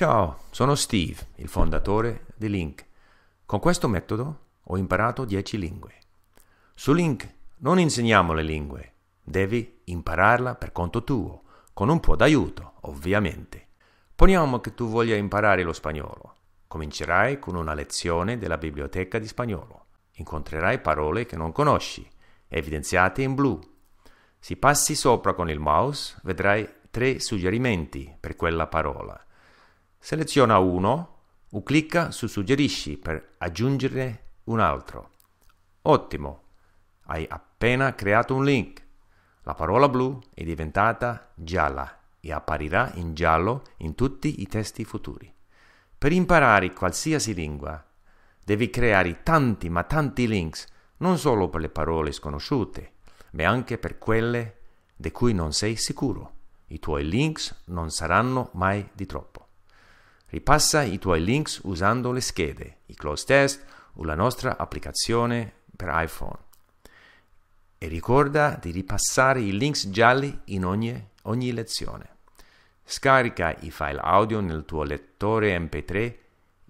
Ciao, sono Steve, il fondatore di Link. Con questo metodo ho imparato 10 lingue. Su Link non insegniamo le lingue, devi impararla per conto tuo, con un po' d'aiuto, ovviamente. Poniamo che tu voglia imparare lo spagnolo. Comincerai con una lezione della biblioteca di spagnolo. Incontrerai parole che non conosci, evidenziate in blu. Se passi sopra con il mouse, vedrai tre suggerimenti per quella parola Seleziona uno o clicca su Suggerisci per aggiungere un altro. Ottimo! Hai appena creato un link. La parola blu è diventata gialla e apparirà in giallo in tutti i testi futuri. Per imparare qualsiasi lingua devi creare tanti ma tanti links, non solo per le parole sconosciute, ma anche per quelle di cui non sei sicuro. I tuoi links non saranno mai di troppo. Ripassa i tuoi links usando le schede, i close test o la nostra applicazione per iPhone. E ricorda di ripassare i links gialli in ogni, ogni lezione. Scarica i file audio nel tuo lettore MP3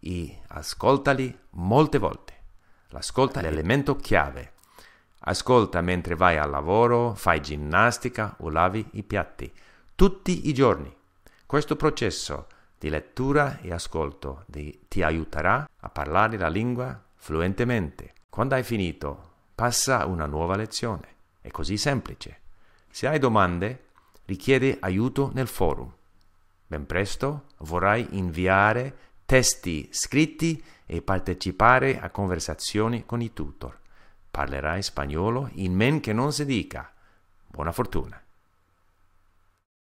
e ascoltali molte volte. L'ascolta è l'elemento chiave. Ascolta mentre vai al lavoro, fai ginnastica o lavi i piatti. Tutti i giorni. Questo processo di lettura e ascolto di, ti aiuterà a parlare la lingua fluentemente. Quando hai finito, passa una nuova lezione. È così semplice. Se hai domande, richiedi aiuto nel forum. Ben presto vorrai inviare testi scritti e partecipare a conversazioni con i tutor. Parlerai spagnolo in men che non si dica. Buona fortuna!